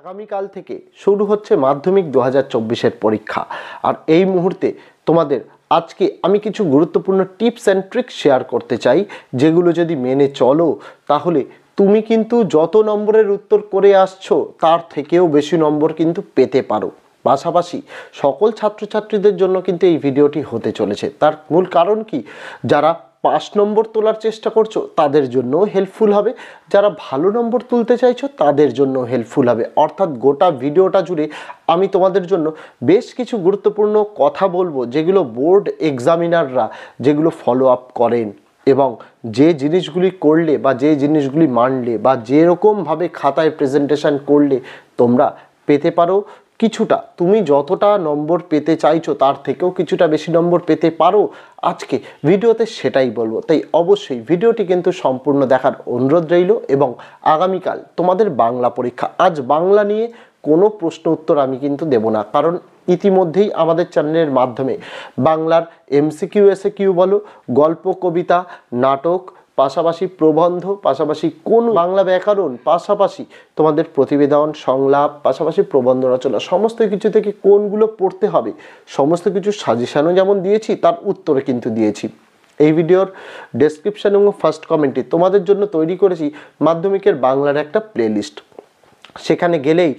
আগামীকাল থেকে শুরু হচ্ছে মাধ্যমিক দু হাজার পরীক্ষা আর এই মুহূর্তে তোমাদের আজকে আমি কিছু গুরুত্বপূর্ণ টিপস অ্যান্ড ট্রিক শেয়ার করতে চাই যেগুলো যদি মেনে চলো তাহলে তুমি কিন্তু যত নম্বরের উত্তর করে আসছো তার থেকেও বেশি নম্বর কিন্তু পেতে পারো পাশাপাশি সকল ছাত্রছাত্রীদের জন্য কিন্তু এই ভিডিওটি হতে চলেছে তার মূল কারণ কি যারা পাঁচ নম্বর তোলার চেষ্টা করছো তাদের জন্যও হেল্পফুল হবে যারা ভালো নম্বর তুলতে চাইছো তাদের জন্য হেল্পফুল হবে অর্থাৎ গোটা ভিডিওটা জুড়ে আমি তোমাদের জন্য বেশ কিছু গুরুত্বপূর্ণ কথা বলবো যেগুলো বোর্ড এক্সামিনাররা যেগুলো ফলো আপ করেন এবং যে জিনিসগুলি করলে বা যে জিনিসগুলি মানলে বা যেরকমভাবে খাতায় প্রেজেন্টেশন করলে তোমরা পেতে পারো কিছুটা তুমি যতটা নম্বর পেতে চাইছো তার থেকেও কিছুটা বেশি নম্বর পেতে পারো আজকে ভিডিওতে সেটাই বলবো তাই অবশ্যই ভিডিওটি কিন্তু সম্পূর্ণ দেখার অনুরোধ রইল এবং আগামীকাল তোমাদের বাংলা পরীক্ষা আজ বাংলা নিয়ে কোনো প্রশ্ন উত্তর আমি কিন্তু দেব না কারণ ইতিমধ্যেই আমাদের চ্যানেলের মাধ্যমে বাংলার এমসিকিউ এসে কিউ বলো গল্প কবিতা নাটক পাশাপাশি প্রবন্ধ পাশাপাশি কোন বাংলা ব্যাকরণ পাশাপাশি তোমাদের প্রতিবেদন সংলাপ পাশাপাশি প্রবন্ধ রচনা সমস্ত কিছু থেকে কোনগুলো পড়তে হবে সমস্ত কিছু সাজেশানও যেমন দিয়েছি তার উত্তরে কিন্তু দিয়েছি এই ভিডিওর ডেসক্রিপশন এবং ফার্স্ট কমেন্টে তোমাদের জন্য তৈরি করেছি মাধ্যমিকের বাংলার একটা প্লেলিস্ট সেখানে গেলেই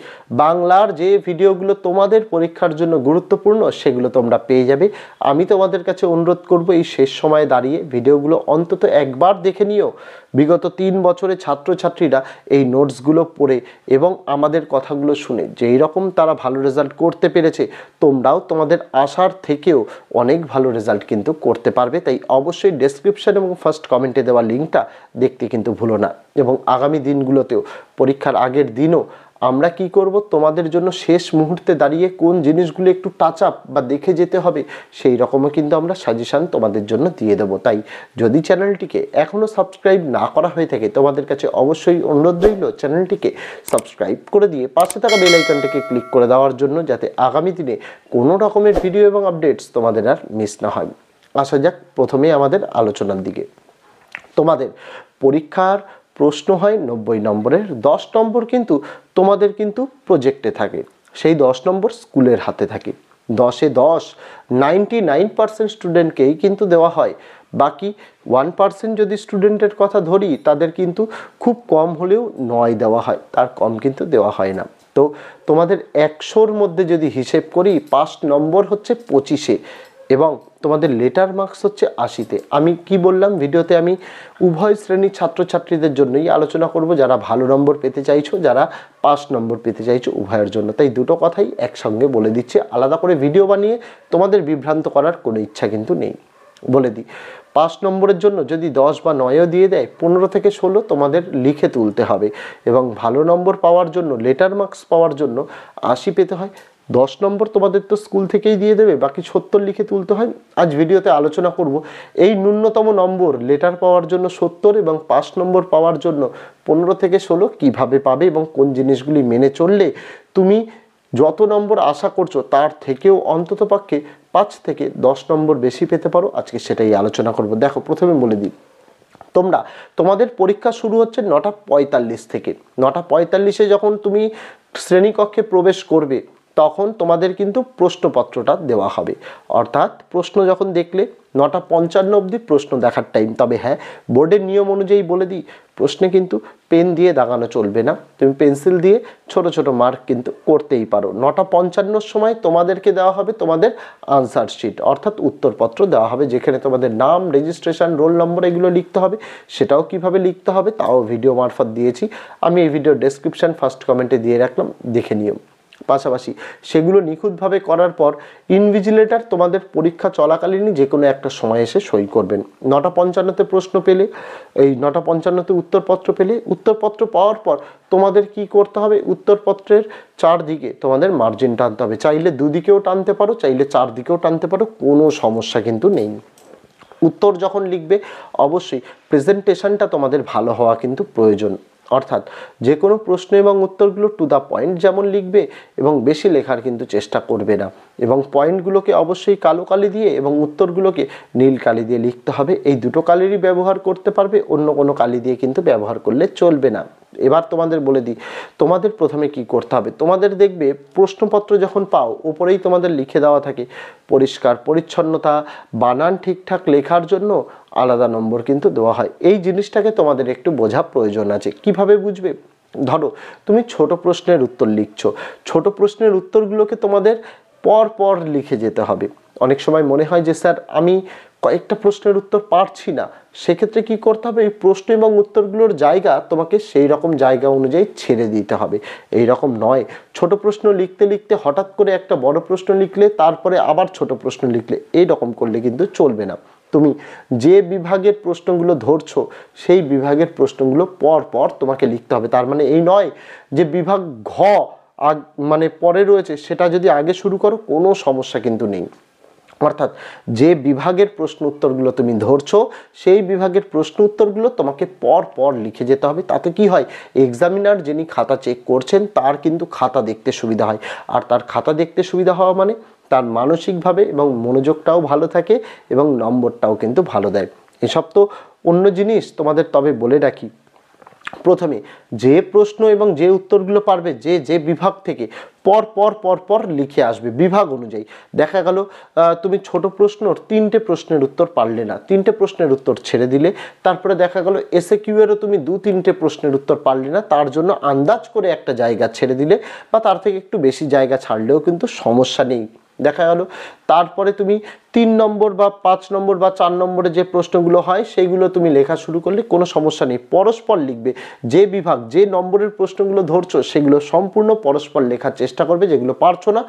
বাংলার যে ভিডিওগুলো তোমাদের পরীক্ষার জন্য গুরুত্বপূর্ণ সেগুলো তোমরা পেয়ে যাবে আমি তোমাদের কাছে অনুরোধ করব এই শেষ সময়ে দাঁড়িয়ে ভিডিওগুলো অন্তত একবার দেখে নিও বিগত তিন বছরে ছাত্রছাত্রীরা এই নোটসগুলো পড়ে এবং আমাদের কথাগুলো শুনে যেই রকম তারা ভালো রেজাল্ট করতে পেরেছে তোমরাও তোমাদের আশার থেকেও অনেক ভালো রেজাল্ট কিন্তু করতে পারবে তাই অবশ্যই ডেসক্রিপশন এবং ফার্স্ট কমেন্টে দেওয়া লিঙ্কটা দেখতে কিন্তু ভুলো না এবং আগামী দিনগুলোতেও পরীক্ষার আগের দিনও আমরা কি করব তোমাদের জন্য শেষ মুহূর্তে দাঁড়িয়ে কোন জিনিসগুলো একটু টাচ আপ বা দেখে যেতে হবে সেই রকমও কিন্তু আমরা সাজেশান তোমাদের জন্য দিয়ে দেবো তাই যদি চ্যানেলটিকে এখনও সাবস্ক্রাইব না করা হয়ে থাকে তোমাদের কাছে অবশ্যই অনুরোধ রইল চ্যানেলটিকে সাবস্ক্রাইব করে দিয়ে পাশে থাকা বেল ক্লিক করে দেওয়ার জন্য যাতে আগামী দিনে কোনো রকমের ভিডিও এবং আপডেটস তোমাদের আর মিস না হয় আসা যাক প্রথমেই আমাদের আলোচনার দিকে তোমাদের পরীক্ষার প্রশ্ন হয় নব্বই নম্বরের দশ নম্বর কিন্তু তোমাদের কিন্তু প্রজেক্টে থাকে সেই দশ নম্বর স্কুলের হাতে থাকে দশে দশ নাইনটি নাইন পার্সেন্ট স্টুডেন্টকেই কিন্তু দেওয়া হয় বাকি ওয়ান পার্সেন্ট যদি স্টুডেন্টের কথা ধরি তাদের কিন্তু খুব কম হলেও নয় দেওয়া হয় তার কম কিন্তু দেওয়া হয় না তো তোমাদের একশোর মধ্যে যদি হিসেব করি পাঁচ নম্বর হচ্ছে পঁচিশে এবং তোমাদের লেটার মার্কস হচ্ছে আশিতে আমি কি বললাম ভিডিওতে আমি উভয় শ্রেণীর ছাত্রছাত্রীদের জন্যই আলোচনা করব যারা ভালো নম্বর পেতে চাইছো যারা পাস নম্বর পেতে চাইছো উভয়ের জন্য তাই দুটো কথাই একসঙ্গে বলে দিচ্ছে আলাদা করে ভিডিও বানিয়ে তোমাদের বিভ্রান্ত করার কোনো ইচ্ছা কিন্তু নেই বলে দিই পাঁচ নম্বরের জন্য যদি দশ বা নয়ও দিয়ে দেয় পনেরো থেকে ষোলো তোমাদের লিখে তুলতে হবে এবং ভালো নম্বর পাওয়ার জন্য লেটার মার্কস পাওয়ার জন্য আশি পেতে হয় দশ নম্বর তোমাদের তো স্কুল থেকেই দিয়ে দেবে বাকি সত্তর লিখে তুলতে হয় আজ ভিডিওতে আলোচনা করব এই ন্যূনতম নম্বর লেটার পাওয়ার জন্য সত্তর এবং পাঁচ নম্বর পাওয়ার জন্য পনেরো থেকে ষোলো কীভাবে পাবে এবং কোন জিনিসগুলি মেনে চললে তুমি যত নম্বর আশা করছো তার থেকেও অন্তত পক্ষে পাঁচ থেকে দশ নম্বর বেশি পেতে পারো আজকে সেটাই আলোচনা করব দেখো প্রথমে বলে দিই তোমরা তোমাদের পরীক্ষা শুরু হচ্ছে নটা পঁয়তাল্লিশ থেকে নটা পঁয়তাল্লিশে যখন তুমি শ্রেণীকক্ষে প্রবেশ করবে তখন তোমাদের কিন্তু প্রশ্নপত্রটা দেওয়া হবে অর্থাৎ প্রশ্ন যখন দেখলে নটা পঞ্চান্ন অবধি প্রশ্ন দেখার টাইম তবে হ্যাঁ বোর্ডের নিয়ম অনুযায়ী বলে দিই প্রশ্নে কিন্তু পেন দিয়ে দাগানো চলবে না তুমি পেন্সিল দিয়ে ছোট ছোট মার্ক কিন্তু করতেই পারো নটা পঞ্চান্নর সময় তোমাদেরকে দেওয়া হবে তোমাদের আনসার শিট অর্থাৎ উত্তরপত্র দেওয়া হবে যেখানে তোমাদের নাম রেজিস্ট্রেশন রোল নম্বর এগুলো লিখতে হবে সেটাও কিভাবে লিখতে হবে তাও ভিডিও মারফত দিয়েছি আমি এই ভিডিও ডেসক্রিপশান ফার্স্ট কমেন্টে দিয়ে রাখলাম দেখে নিও পাশাপাশি সেগুলো নিখুঁতভাবে করার পর ইনভিজিলেটার তোমাদের পরীক্ষা চলাকালীনই যে কোনো একটা সময় এসে সই করবেন নটা পঞ্চান্নতে প্রশ্ন পেলে এই নটা পঞ্চান্নতে উত্তরপত্র পেলে উত্তরপত্র পাওয়ার পর তোমাদের কি করতে হবে উত্তরপত্রের চারদিকে তোমাদের মার্জিন টানতে হবে চাইলে দুদিকেও টানতে পারো চাইলে চারদিকেও টানতে পারো কোনো সমস্যা কিন্তু নেই উত্তর যখন লিখবে অবশ্যই প্রেজেন্টেশনটা তোমাদের ভালো হওয়া কিন্তু প্রয়োজন অর্থাৎ যে কোনো প্রশ্ন এবং উত্তরগুলো টু দ্য পয়েন্ট যেমন লিখবে এবং বেশি লেখার কিন্তু চেষ্টা করবে না এবং পয়েন্টগুলোকে অবশ্যই কালো কালি দিয়ে এবং উত্তরগুলোকে নীল কালি দিয়ে লিখতে হবে এই দুটো কালিরই ব্যবহার করতে পারবে অন্য কোনো কালি দিয়ে কিন্তু ব্যবহার করলে চলবে না এবার তোমাদের বলে দিই তোমাদের প্রথমে কি করতে হবে তোমাদের দেখবে প্রশ্নপত্র যখন পাও ওপরেই তোমাদের লিখে দেওয়া থাকে পরিষ্কার পরিচ্ছন্নতা বানান ঠিকঠাক লেখার জন্য আলাদা নম্বর কিন্তু দেওয়া হয় এই জিনিসটাকে তোমাদের একটু বোঝা প্রয়োজন আছে কিভাবে বুঝবে ধরো তুমি ছোট প্রশ্নের উত্তর লিখছো ছোট প্রশ্নের উত্তরগুলোকে তোমাদের পর পর লিখে যেতে হবে অনেক সময় মনে হয় যে স্যার আমি কয়েকটা প্রশ্নের উত্তর পারছি না সেক্ষেত্রে কি করতে হবে এই প্রশ্ন এবং উত্তরগুলোর জায়গা তোমাকে সেই রকম জায়গা অনুযায়ী ছেড়ে দিতে হবে এই রকম নয় ছোট প্রশ্ন লিখতে লিখতে হঠাৎ করে একটা বড় প্রশ্ন লিখলে তারপরে আবার ছোট প্রশ্ন লিখলে এই রকম করলে কিন্তু চলবে না তুমি যে বিভাগের প্রশ্নগুলো ধরছো সেই বিভাগের প্রশ্নগুলো পর পর তোমাকে লিখতে হবে তার মানে এই নয় যে বিভাগ ঘ আগ মানে পরে রয়েছে সেটা যদি আগে শুরু করো কোনো সমস্যা কিন্তু নেই অর্থাৎ যে বিভাগের প্রশ্ন উত্তরগুলো তুমি ধরছো সেই বিভাগের প্রশ্ন উত্তরগুলো তোমাকে পর পর লিখে যেতে হবে তাতে কি হয় এক্সামিনার যিনি খাতা চেক করছেন তার কিন্তু খাতা দেখতে সুবিধা হয় আর তার খাতা দেখতে সুবিধা হওয়া মানে তার মানসিকভাবে এবং মনোযোগটাও ভালো থাকে এবং নম্বরটাও কিন্তু ভালো দেয় এসব তো অন্য জিনিস তোমাদের তবে বলে রাখি প্রথমে যে প্রশ্ন এবং যে উত্তরগুলো পারবে যে যে বিভাগ থেকে পর পর পর পর লিখে আসবে বিভাগ অনুযায়ী দেখা গেল তুমি ছোট প্রশ্নর তিনটে প্রশ্নের উত্তর পারলে না তিনটে প্রশ্নের উত্তর ছেড়ে দিলে তারপরে দেখা গেল এসে কিউয়েরও তুমি দু তিনটে প্রশ্নের উত্তর পারলে না তার জন্য আন্দাজ করে একটা জায়গা ছেড়ে দিলে বা তার থেকে একটু বেশি জায়গা ছাড়লেও কিন্তু সমস্যা নেই দেখা গেল তারপরে তুমি তিন নম্বর বা পাঁচ নম্বর বা চার নম্বরে যে প্রশ্নগুলো হয় সেইগুলো তুমি লেখা শুরু করলে কোনো সমস্যা নেই পরস্পর লিখবে যে বিভাগ যে নম্বরের প্রশ্নগুলো ধরছো সেগুলো সম্পূর্ণ পরস্পর লেখার চেষ্টা করবে যেগুলো পারছো না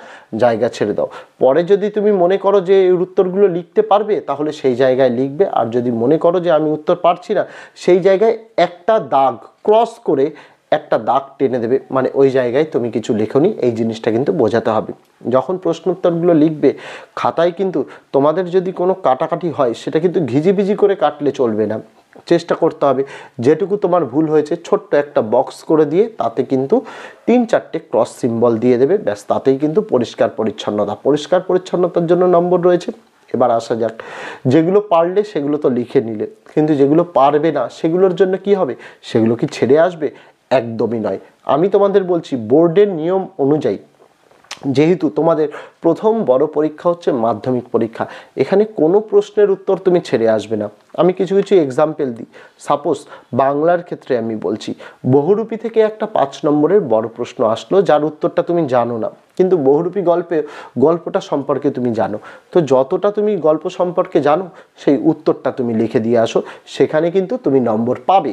জায়গা ছেড়ে দাও পরে যদি তুমি মনে করো যে এর উত্তরগুলো লিখতে পারবে তাহলে সেই জায়গায় লিখবে আর যদি মনে করো যে আমি উত্তর পারছি না সেই জায়গায় একটা দাগ ক্রস করে একটা দাগ টেনে দেবে মানে ওই জায়গায় তুমি কিছু লেখনি এই জিনিসটা কিন্তু বোঝাতে হবে যখন প্রশ্নোত্তরগুলো লিখবে খাতায় কিন্তু তোমাদের যদি কোনো কাটাকাটি হয় সেটা কিন্তু ভিজি করে কাটলে চলবে না চেষ্টা করতে হবে যেটুকু তোমার ভুল হয়েছে ছোট্ট একটা বক্স করে দিয়ে তাতে কিন্তু তিন চারটে ক্রস সিম্বল দিয়ে দেবে ব্যাস তাতেই কিন্তু পরিষ্কার পরিচ্ছন্নতা পরিষ্কার পরিচ্ছন্নতার জন্য নম্বর রয়েছে এবার আসা যাক যেগুলো পারলে সেগুলো তো লিখে নিলে কিন্তু যেগুলো পারবে না সেগুলোর জন্য কি হবে সেগুলো কি ছেড়ে আসবে একদমই নয় আমি তোমাদের বলছি বোর্ডের নিয়ম অনুযায়ী যেহেতু তোমাদের প্রথম বড় পরীক্ষা হচ্ছে মাধ্যমিক পরীক্ষা এখানে কোনো প্রশ্নের উত্তর তুমি ছেড়ে আসবে না আমি কিছু কিছু এক্সাম্পল দিই সাপোজ বাংলার ক্ষেত্রে আমি বলছি বহুরূপী থেকে একটা পাঁচ নম্বরের বড় প্রশ্ন আসলো যার উত্তরটা তুমি জানো না কিন্তু বহুরূপী গল্পে গল্পটা সম্পর্কে তুমি জানো তো যতটা তুমি গল্প সম্পর্কে জানো সেই উত্তরটা তুমি লিখে দিয়ে আসো সেখানে কিন্তু তুমি নম্বর পাবে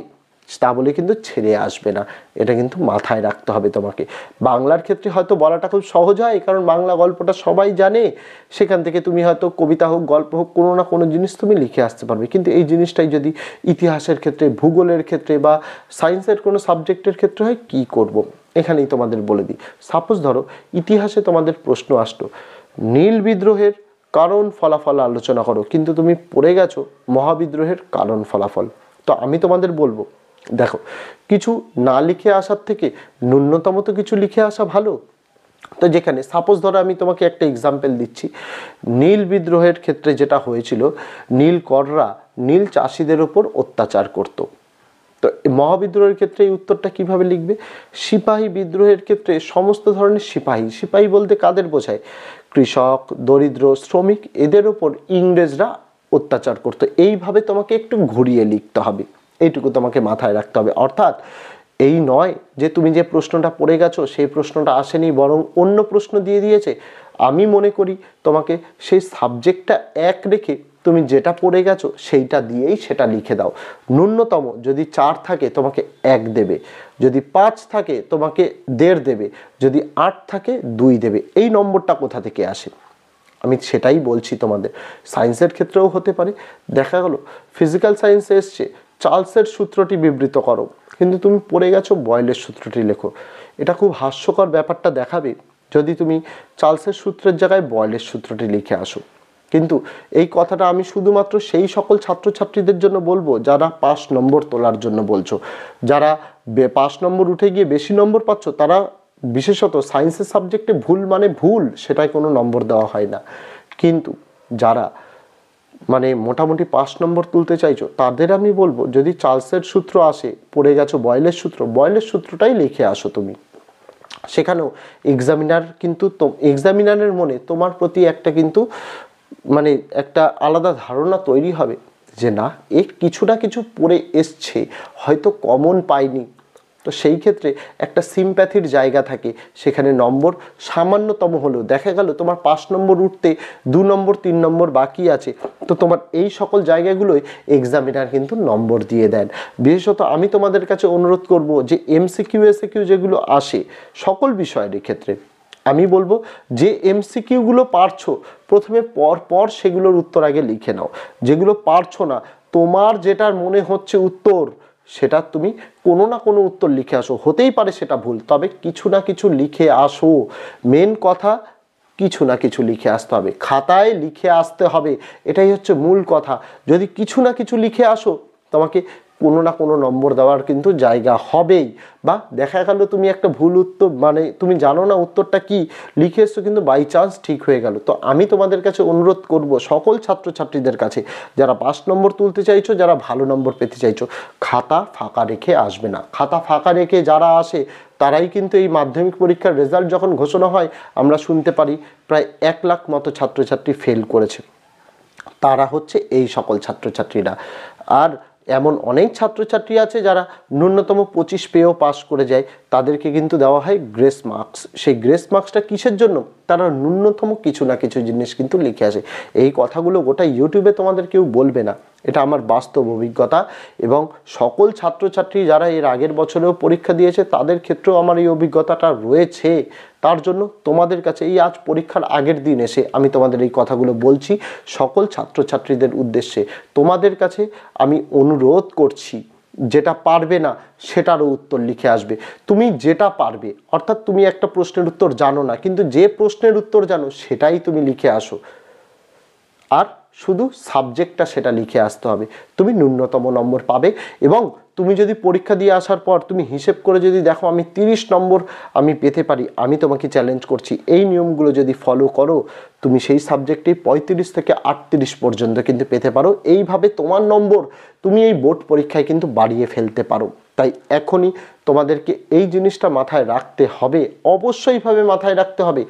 তা বলে কিন্তু ছেড়ে আসবে না এটা কিন্তু মাথায় রাখতে হবে তোমাকে বাংলার ক্ষেত্রে হয়তো বলাটা খুব সহজ হয় কারণ বাংলা গল্পটা সবাই জানে সেখান থেকে তুমি হয়তো কবিতা হোক গল্প হোক কোনো না কোনো জিনিস তুমি লিখে আসতে পারবে কিন্তু এই জিনিসটাই যদি ইতিহাসের ক্ষেত্রে ভূগোলের ক্ষেত্রে বা সায়েন্সের কোনো সাবজেক্টের ক্ষেত্রে হয় কি করব। এখানেই তোমাদের বলে দিই সাপোজ ধরো ইতিহাসে তোমাদের প্রশ্ন আসতো নীল বিদ্রোহের কারণ ফলাফল আলোচনা করো কিন্তু তুমি পড়ে গেছো মহাবিদ্রোহের কারণ ফলাফল তো আমি তোমাদের বলবো দেখো কিছু না লিখে আসার থেকে ন্যূনতম তো কিছু লিখে আসা ভালো তো যেখানে সাপোজ ধরো আমি তোমাকে একটা এক্সাম্পল দিচ্ছি নীল বিদ্রোহের ক্ষেত্রে যেটা হয়েছিল নীল কররা নীল চাষিদের ওপর অত্যাচার করত তো মহাবিদ্রোহের ক্ষেত্রে এই উত্তরটা কিভাবে লিখবে সিপাহী বিদ্রোহের ক্ষেত্রে সমস্ত ধরনের সিপাহী সিপাহী বলতে কাদের বোঝায় কৃষক দরিদ্র শ্রমিক এদের ওপর ইংরেজরা অত্যাচার করতো এইভাবে তোমাকে একটু ঘুরিয়ে লিখতে হবে এইটুকু তোমাকে মাথায় রাখতে হবে অর্থাৎ এই নয় যে তুমি যে প্রশ্নটা পড়ে গেছো সেই প্রশ্নটা আসেনি বরং অন্য প্রশ্ন দিয়ে দিয়েছে আমি মনে করি তোমাকে সেই সাবজেক্টটা এক রেখে তুমি যেটা পড়ে গেছো সেইটা দিয়েই সেটা লিখে দাও ন্যূনতম যদি চার থাকে তোমাকে এক দেবে যদি পাঁচ থাকে তোমাকে দেড় দেবে যদি আট থাকে দুই দেবে এই নম্বরটা কোথা থেকে আসে আমি সেটাই বলছি তোমাদের সায়েন্সের ক্ষেত্রেও হতে পারে দেখা গেলো ফিজিক্যাল সায়েন্সে এসছে চার্লসের সূত্রটি বিবৃত করো কিন্তু তুমি পড়ে গেছো বয়েলের সূত্রটি লেখো এটা খুব হাস্যকর ব্যাপারটা দেখাবে যদি তুমি চার্লসের সূত্রের জায়গায় বয়েলের সূত্রটি লিখে আসো কিন্তু এই কথাটা আমি শুধুমাত্র সেই সকল ছাত্রছাত্রীদের জন্য বলবো যারা পাঁচ নম্বর তোলার জন্য বলছো যারা পাঁচ নম্বর উঠে গিয়ে বেশি নম্বর পাচ্ছ তারা বিশেষত সায়েন্সের সাবজেক্টে ভুল মানে ভুল সেটাই কোনো নম্বর দেওয়া হয় না কিন্তু যারা মানে মোটামুটি পাঁচ নম্বর তুলতে চাইছো তাদের আমি বলবো যদি চার্লসের সূত্র আসে পড়ে গেছো বয়েলের সূত্র বয়েলের সূত্রটাই লিখে আসো তুমি সেখানেও এক্সামিনার কিন্তু এক্সামিনারের মনে তোমার প্রতি একটা কিন্তু মানে একটা আলাদা ধারণা তৈরি হবে যে না এ কিছু না কিছু পড়ে এসছে হয়তো কমন পাইনি তো সেই ক্ষেত্রে একটা সিম্প্যাথির জায়গা থাকে সেখানে নম্বর সামান্যতম হলেও দেখা গেল তোমার পাঁচ নম্বর উঠতে দু নম্বর তিন নম্বর বাকি আছে তো তোমার এই সকল জায়গাগুলোই এক্সামিনার কিন্তু নম্বর দিয়ে দেন বিশেষত আমি তোমাদের কাছে অনুরোধ করব যে এমসিকিউ এসিকিউ যেগুলো আসে সকল বিষয়ের ক্ষেত্রে আমি বলবো যে এমসিকিউগুলো পারছো প্রথমে পর পর সেগুলোর উত্তর আগে লিখে নাও যেগুলো পারছো না তোমার যেটার মনে হচ্ছে উত্তর সেটা তুমি কোনো না কোনো উত্তর লিখে আসো হতেই পারে সেটা ভুল তবে কিছু না কিছু লিখে আসো মেন কথা কিছু না কিছু লিখে আসতে হবে খাতায় লিখে আসতে হবে এটাই হচ্ছে মূল কথা যদি কিছু না কিছু লিখে আসো তোমাকে কোনো না কোনো নম্বর দেওয়ার কিন্তু জায়গা হবেই বা দেখা গেল তুমি একটা ভুল উত্তর মানে তুমি জানো না উত্তরটা কি লিখে এসছো কিন্তু বাই চান্স ঠিক হয়ে গেল তো আমি তোমাদের কাছে অনুরোধ করব সকল ছাত্রছাত্রীদের কাছে যারা পাঁচ নম্বর তুলতে চাইছো যারা ভালো নম্বর পেতে চাইছো খাতা ফাঁকা রেখে আসবে না খাতা ফাঁকা রেখে যারা আসে তারাই কিন্তু এই মাধ্যমিক পরীক্ষার রেজাল্ট যখন ঘোষণা হয় আমরা শুনতে পারি প্রায় এক লাখ মতো ছাত্রছাত্রী ফেল করেছে তারা হচ্ছে এই সকল ছাত্রছাত্রীরা আর এমন অনেক ছাত্রছাত্রী আছে যারা ন্যূনতম পঁচিশ পেয়েও পাস করে যায় তাদেরকে কিন্তু দেওয়া হয় গ্রেস মার্কস সেই গ্রেস মার্কসটা কিসের জন্য তারা ন্যূনতম কিছু না কিছু জিনিস কিন্তু লিখে আসে এই কথাগুলো গোটা ইউটিউবে তোমাদের কেউ বলবে না এটা আমার বাস্তব অভিজ্ঞতা এবং সকল ছাত্রছাত্রী যারা এর আগের বছরেও পরীক্ষা দিয়েছে তাদের ক্ষেত্রেও আমার এই অভিজ্ঞতাটা রয়েছে তার জন্য তোমাদের কাছে এই আজ পরীক্ষার আগের দিন এসে আমি তোমাদের এই কথাগুলো বলছি সকল ছাত্রছাত্রীদের উদ্দেশ্যে তোমাদের কাছে আমি অনুরোধ করছি যেটা পারবে না সেটারও উত্তর লিখে আসবে তুমি যেটা পারবে অর্থাৎ তুমি একটা প্রশ্নের উত্তর জানো না কিন্তু যে প্রশ্নের উত্তর জানো সেটাই তুমি লিখে আসো আর শুধু সাবজেক্টটা সেটা লিখে আসতে হবে তুমি ন্যূনতম নম্বর পাবে এবং তুমি যদি পরীক্ষা দিয়ে আসার পর তুমি হিসেব করে যদি দেখো আমি তিরিশ নম্বর আমি পেতে পারি আমি তোমাকে চ্যালেঞ্জ করছি এই নিয়মগুলো যদি ফলো করো তুমি সেই সাবজেক্টে পঁয়ত্রিশ থেকে আটত্রিশ পর্যন্ত কিন্তু পেতে পারো এইভাবে তোমার নম্বর তুমি এই বোর্ড পরীক্ষায় কিন্তু বাড়িয়ে ফেলতে পারো তাই এখনই তোমাদেরকে এই জিনিসটা মাথায় রাখতে হবে অবশ্যইভাবে মাথায় রাখতে হবে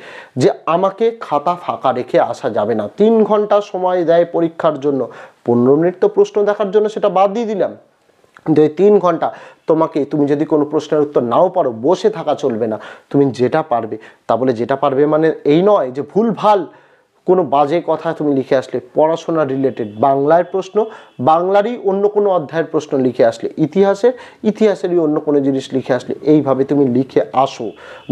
যে আমাকে খাতা ফাঁকা রেখে আসা যাবে না তিন ঘন্টা সময় দেয় পরীক্ষার জন্য পনেরো মিনিট তো প্রশ্ন দেখার জন্য সেটা বাদ দিয়ে দিলাম যে তিন ঘন্টা তোমাকে তুমি যদি কোনো প্রশ্নের উত্তর নাও পারো বসে থাকা চলবে না তুমি যেটা পারবে তা বলে যেটা পারবে মানে এই নয় যে ভুল ভাল কোনো বাজে কথা তুমি লিখে আসলে পড়াশোনা রিলেটেড বাংলার প্রশ্ন বাংলারই অন্য কোনো অধ্যায়ের প্রশ্ন লিখে আসলে ইতিহাসের ইতিহাসেরই অন্য কোনো জিনিস লিখে আসলে এইভাবে তুমি লিখে আসো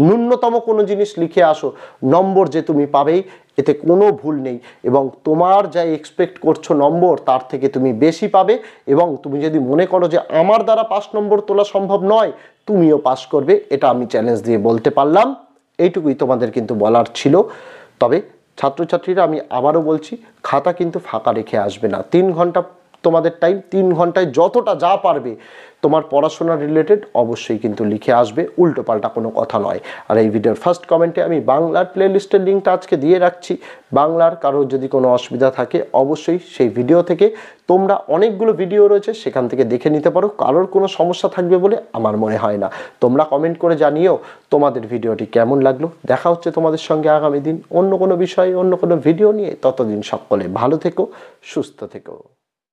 ন্যূনতম কোনো জিনিস লিখে আসো নম্বর যে তুমি পাবেই এতে কোনো ভুল নেই এবং তোমার যা এক্সপেক্ট করছো নম্বর তার থেকে তুমি বেশি পাবে এবং তুমি যদি মনে করো যে আমার দ্বারা পাস নম্বর তোলা সম্ভব নয় তুমিও পাস করবে এটা আমি চ্যালেঞ্জ দিয়ে বলতে পারলাম এইটুকুই তোমাদের কিন্তু বলার ছিল তবে ছাত্রছাত্রীরা আমি আবারও বলছি খাতা কিন্তু ফাঁকা রেখে আসবে না তিন ঘন্টা তোমাদের টাইম তিন ঘন্টায় যতটা যা পারবে তোমার পড়াশোনা রিলেটেড অবশ্যই কিন্তু লিখে আসবে উল্টো পাল্টা কোনো কথা নয় আর এই ভিডিওর ফার্স্ট কমেন্টে আমি বাংলার প্লেলিস্টের লিঙ্কটা আজকে দিয়ে রাখছি বাংলার কারোর যদি কোনো অসুবিধা থাকে অবশ্যই সেই ভিডিও থেকে তোমরা অনেকগুলো ভিডিও রয়েছে সেখান থেকে দেখে নিতে পারো কারোর কোনো সমস্যা থাকবে বলে আমার মনে হয় না তোমরা কমেন্ট করে জানিও তোমাদের ভিডিওটি কেমন লাগলো দেখা হচ্ছে তোমাদের সঙ্গে আগামী দিন অন্য কোনো বিষয়ে অন্য কোনো ভিডিও নিয়ে ততদিন সকলে ভালো থেকো সুস্থ থেকো